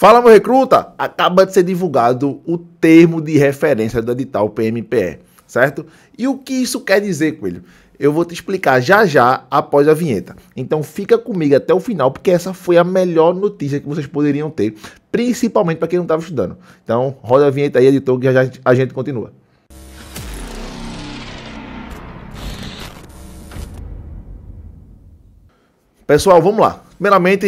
Fala, meu recruta! Acaba de ser divulgado o termo de referência do edital PMPE, certo? E o que isso quer dizer, Coelho? Eu vou te explicar já já após a vinheta. Então fica comigo até o final, porque essa foi a melhor notícia que vocês poderiam ter, principalmente para quem não estava estudando. Então roda a vinheta aí, editor, que já, já a gente continua. Pessoal, vamos lá. Primeiramente,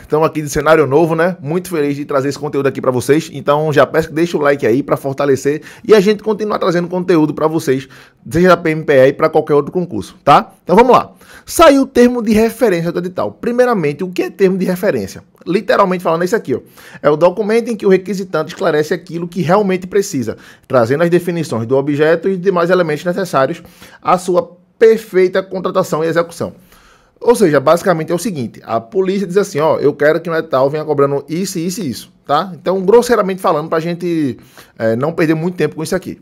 estamos aqui de cenário novo, né? Muito feliz de trazer esse conteúdo aqui para vocês. Então, já peço que deixe o like aí para fortalecer e a gente continuar trazendo conteúdo para vocês, seja da PMPE e para qualquer outro concurso, tá? Então, vamos lá. Saiu o termo de referência do edital. Primeiramente, o que é termo de referência? Literalmente falando, é isso aqui, ó. É o documento em que o requisitante esclarece aquilo que realmente precisa, trazendo as definições do objeto e demais elementos necessários à sua perfeita contratação e execução. Ou seja, basicamente é o seguinte: a polícia diz assim, ó, eu quero que o Natal venha cobrando isso, isso e isso, tá? Então, grosseiramente falando, para a gente é, não perder muito tempo com isso aqui.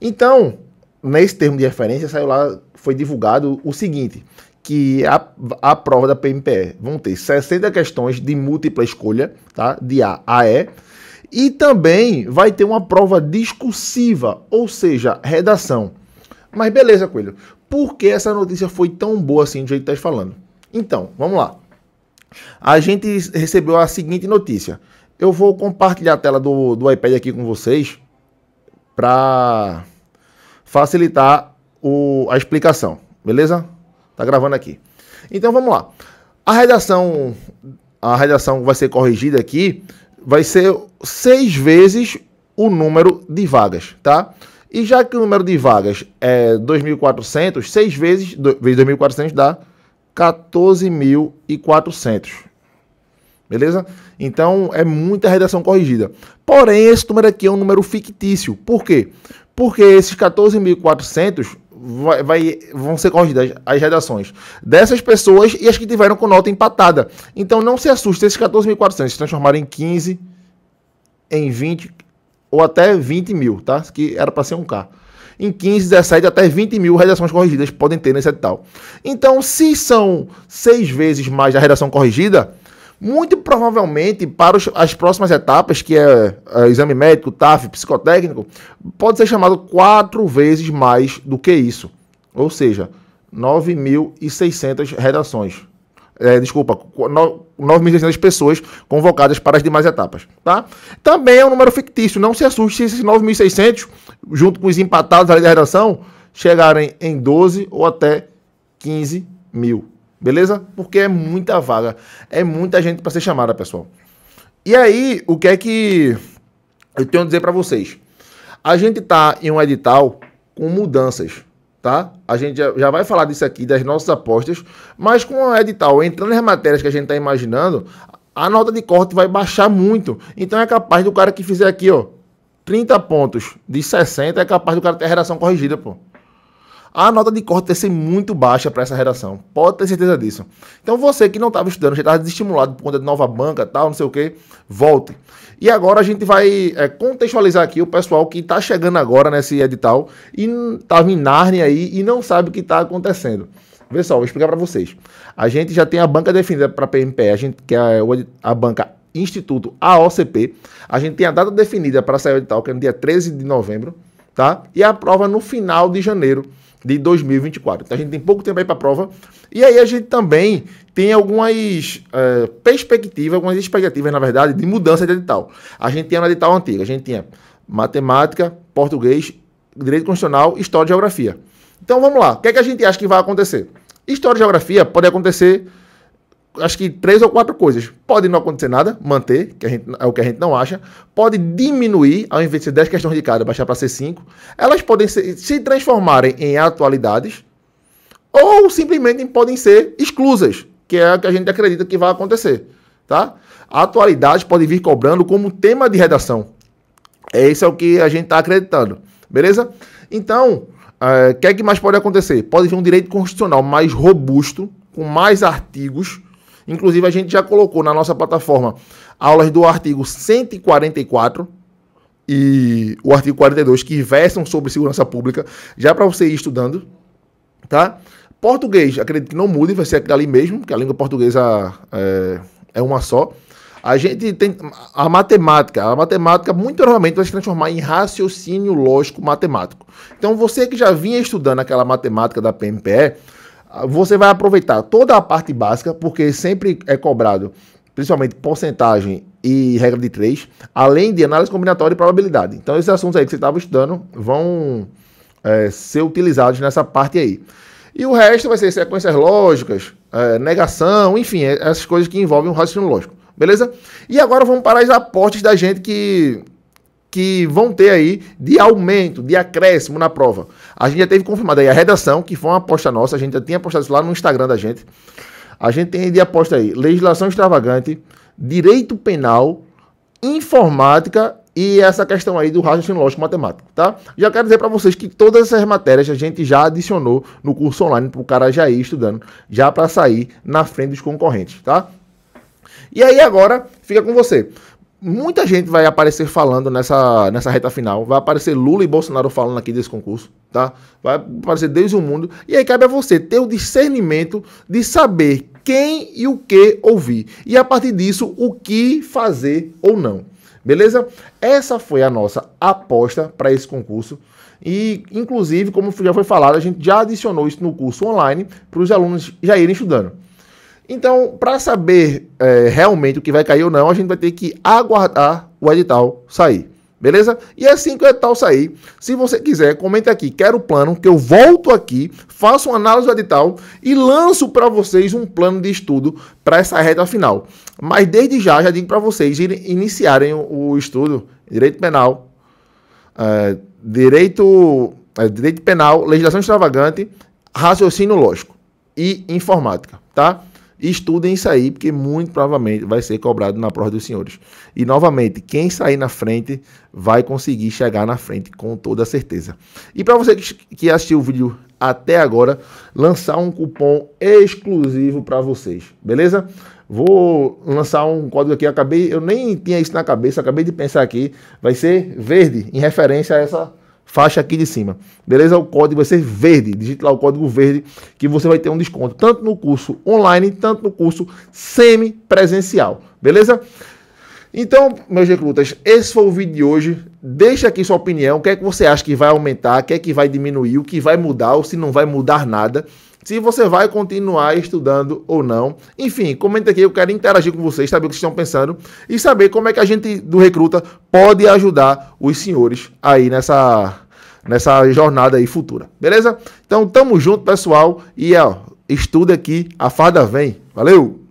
Então, nesse termo de referência, saiu lá, foi divulgado o seguinte: que a, a prova da PMPE vão ter 60 questões de múltipla escolha, tá? De A a E. E também vai ter uma prova discursiva, ou seja, redação. Mas beleza, Coelho por que essa notícia foi tão boa assim, do jeito que estás falando. Então, vamos lá. A gente recebeu a seguinte notícia. Eu vou compartilhar a tela do, do iPad aqui com vocês para facilitar o, a explicação, beleza? Tá gravando aqui. Então vamos lá. A redação, a redação vai ser corrigida aqui, vai ser seis vezes o número de vagas, tá? E já que o número de vagas é 2.400, 6 vezes, vezes 2.400 dá 14.400. Beleza? Então é muita redação corrigida. Porém, esse número aqui é um número fictício. Por quê? Porque esses 14.400 vai, vai, vão ser corrigidas as redações dessas pessoas e as que tiveram com nota empatada. Então não se assuste esses 14.400 se transformarem em 15, em 20, ou até 20 mil, tá? Que era para ser um K. Em 15, 17 até 20 mil redações corrigidas podem ter nesse edital. Então, se são seis vezes mais a redação corrigida, muito provavelmente para os, as próximas etapas, que é, é, exame médico, TAF, psicotécnico, pode ser chamado quatro vezes mais do que isso. Ou seja, 9.600 redações. É, desculpa, 9.600 pessoas convocadas para as demais etapas, tá? Também é um número fictício, não se assuste se esses 9.600, junto com os empatados ali da redação, chegarem em 12 ou até 15 mil, beleza? Porque é muita vaga, é muita gente para ser chamada, pessoal. E aí, o que é que eu tenho a dizer para vocês? A gente está em um edital com mudanças, tá? A gente já, já, vai falar disso aqui, das nossas apostas, mas com o edital entrando nas matérias que a gente está imaginando, a nota de corte vai baixar muito. Então é capaz do cara que fizer aqui, ó, 30 pontos de 60, é capaz do cara ter a redação corrigida, pô a nota de corte ter ser muito baixa para essa redação. Pode ter certeza disso. Então você que não estava estudando, já estava desestimulado por conta de nova banca, tal, não sei o que, volte. E agora a gente vai é, contextualizar aqui o pessoal que está chegando agora nesse edital e estava em Narnia aí e não sabe o que está acontecendo. Vê só, vou explicar para vocês. A gente já tem a banca definida para PMPE, a gente quer a, é a banca Instituto AOCP. A gente tem a data definida para sair o edital, que é no dia 13 de novembro, tá? E a prova no final de janeiro de 2024. Então a gente tem pouco tempo aí para a prova. E aí a gente também tem algumas é, perspectivas, algumas expectativas, na verdade, de mudança de edital. A gente tinha no edital antigo, a gente tinha matemática, português, direito constitucional, história e geografia. Então vamos lá, o que, é que a gente acha que vai acontecer? História e geografia pode acontecer acho que três ou quatro coisas. Pode não acontecer nada, manter, que gente, é o que a gente não acha. Pode diminuir, ao invés de ser 10 questões de cada, baixar para ser 5. Elas podem ser, se transformarem em atualidades ou simplesmente podem ser exclusas, que é o que a gente acredita que vai acontecer, tá? Atualidades podem vir cobrando como tema de redação. Esse é, é o que a gente está acreditando, beleza? Então, o uh, eh, que é que mais pode acontecer? Pode vir um direito constitucional mais robusto, com mais artigos, Inclusive, a gente já colocou na nossa plataforma aulas do artigo 144 e o artigo 42 que versam sobre segurança pública, já para você ir estudando, tá? Português, acredito que não mude, vai ser aquilo ali mesmo, que a língua portuguesa é, é uma só. A gente tem a matemática. A matemática, muito provavelmente, vai se transformar em raciocínio lógico matemático. Então, você que já vinha estudando aquela matemática da PMPE, você vai aproveitar toda a parte básica, porque sempre é cobrado, principalmente porcentagem e regra de três, além de análise combinatória e probabilidade. Então, esses assuntos aí que você estava estudando vão é, ser utilizados nessa parte aí. E o resto vai ser sequências lógicas, é, negação, enfim, é, essas coisas que envolvem o raciocínio lógico. Beleza? E agora vamos para as apostas da gente que que vão ter aí de aumento, de acréscimo na prova. A gente já teve confirmado aí a redação, que foi uma aposta nossa, a gente já tinha apostado isso lá no Instagram da gente. A gente tem de aposta aí legislação extravagante, direito penal, informática e essa questão aí do raciocínio lógico matemático, tá? Já quero dizer para vocês que todas essas matérias a gente já adicionou no curso online para o cara já ir estudando, já para sair na frente dos concorrentes, tá? E aí agora fica com você muita gente vai aparecer falando nessa, nessa reta final. Vai aparecer Lula e Bolsonaro falando aqui desse concurso, tá? Vai aparecer Deus e o mundo. E aí cabe a você ter o discernimento de saber quem e o que ouvir. E a partir disso, o que fazer ou não. Beleza? Essa foi a nossa aposta para esse concurso. E, inclusive, como já foi falado, a gente já adicionou isso no curso online para os alunos já irem estudando. Então, para saber é, realmente o que vai cair ou não, a gente vai ter que aguardar o edital sair. Beleza? E é assim que o edital sair, se você quiser, comenta aqui, quero o plano, que eu volto aqui, faço uma análise do edital e lanço para vocês um plano de estudo para essa reta final. Mas desde já, já digo para vocês iniciarem o, estudo direito penal, é, direito, é, direito penal, legislação extravagante, raciocínio lógico e informática, tá? Estudem isso aí, porque muito provavelmente vai ser cobrado na prova dos senhores. E novamente, quem sair na frente vai conseguir chegar na frente com toda certeza. E para você que assistiu o vídeo até agora, lançar um cupom exclusivo para vocês, beleza? Vou lançar um código aqui, acabei, eu nem tinha isso na cabeça, acabei de pensar aqui, vai ser verde em referência a essa faixa aqui de cima. Beleza? O código vai ser verde. Digite lá o código verde que você vai ter um desconto tanto no curso online, tanto no curso semi-presencial. Beleza? Então, meus recrutas, esse foi o vídeo de hoje. Deixa aqui sua opinião. O que é que você acha que vai aumentar? O que é que vai diminuir? O que vai mudar ou se não vai mudar nada? se você vai continuar estudando ou não. Enfim, comenta aqui, eu quero interagir com vocês, saber o que vocês estão pensando e saber como é que a gente do Recruta pode ajudar os senhores aí nessa, nessa jornada aí futura, beleza? Então, tamo junto, pessoal, e ó, estuda aqui, a farda vem. Valeu!